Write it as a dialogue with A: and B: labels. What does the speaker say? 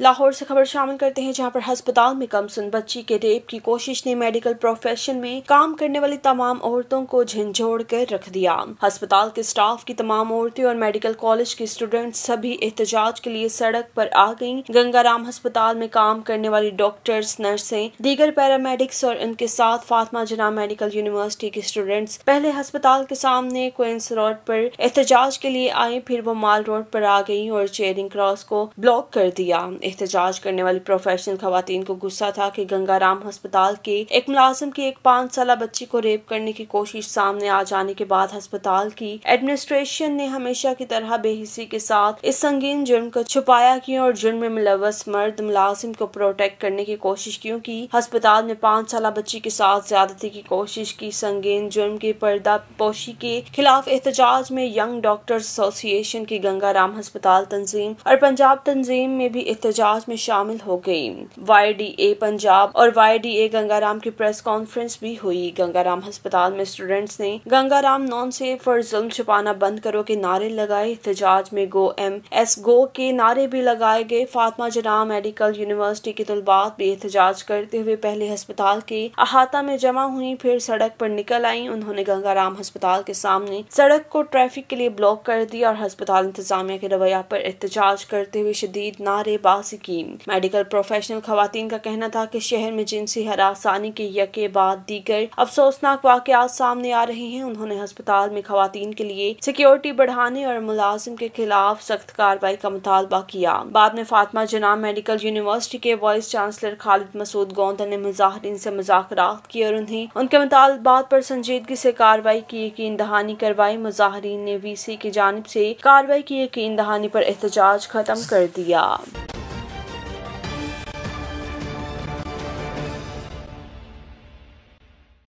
A: लाहौर से खबर शामिल करते हैं जहां पर अस्पताल में कम सुन बच्ची के रेप की कोशिश ने मेडिकल प्रोफेशन में काम करने वाली तमाम औरतों को झंझोड़ कर रख दिया अस्पताल के स्टाफ की तमाम औरतें और मेडिकल कॉलेज के स्टूडेंट सभी एहतजाज के लिए सड़क पर आ गईं। गंगाराम अस्पताल में काम करने वाली डॉक्टर्स नर्सें दीगर पैरामेडिक्स और उनके साथ फातमा जना मेडिकल यूनिवर्सिटी के स्टूडेंट्स पहले अस्पताल के सामने क्वेंस रोड पर एहतजाज के लिए आए फिर वो माल रोड पर आ गई और चेयरिंग क्रॉस को ब्लॉक कर दिया एहतजाज करने वाली प्रोफेशनल खातन को गुस्सा था कि गंगाराम अस्पताल के एक मुलाजिम की एक पाँच साल बच्ची को रेप करने की कोशिश सामने आ जाने के बाद अस्पताल की एडमिनिस्ट्रेशन ने हमेशा की तरह बेहिसी के साथ इस संगीन जुर्म को छुपाया क्यों और जुर्म में मुलवस मर्द मुलाजिम को प्रोटेक्ट करने की कोशिश क्यों की अस्पताल में पाँच साल बच्ची के साथ ज्यादती की कोशिश की संगीन जुर्म के पर्दा पोशी के खिलाफ एहतजाज में यंग डॉक्टर्स एसोसिएशन की गंगाराम अस्पताल तंजीम और पंजाब तंजीम में भी एहत एहतजाज में शामिल हो गयी वाई डी ए पंजाब और वाई डी ए गंगाराम की प्रेस कॉन्फ्रेंस भी हुई गंगाराम अस्पताल में स्टूडेंट्स ने गंगाराम नॉन से फॉर जुल्म छुपाना बंद करो के नारे लगाए एहतजाज में गो एम एस गो के नारे भी लगाए गए फातमा जना मेडिकल यूनिवर्सिटी की तलबात भी एहतजाज करते हुए पहले अस्पताल के अहाता में जमा हुई फिर सड़क पर निकल आई उन्होंने गंगाराम अस्पताल के सामने सड़क को ट्रैफिक के लिए ब्लॉक कर दिया और अस्पताल इंतजामिया के रवैया पर एहतजाज करते हुए शदीद नारे नारेबाज निकासी मेडिकल प्रोफेशनल खातन का कहना था की शहर में जिनसी हरासानी के यके बाद दीगर अफसोसनाक वाकत सामने आ रहे हैं उन्होंने अस्पताल में खातन के लिए सिक्योरिटी बढ़ाने और मुलाजिम के खिलाफ सख्त कार्रवाई का मुतालबा किया बाद में फातमा जनाम मेडिकल यूनिवर्सिटी के वाइस चांसलर खालिद मसूद गोंदल ने मुजाहरीन से मुजाकर की और उन्हें उनके मुतालबात पर संजीदगी से कार्रवाई की यकीन दहानी करवाई मुजाहरीन ने वी सी की जानब से कार्रवाई की यकीन दहानी पर एहतजाज खत्म कर दिया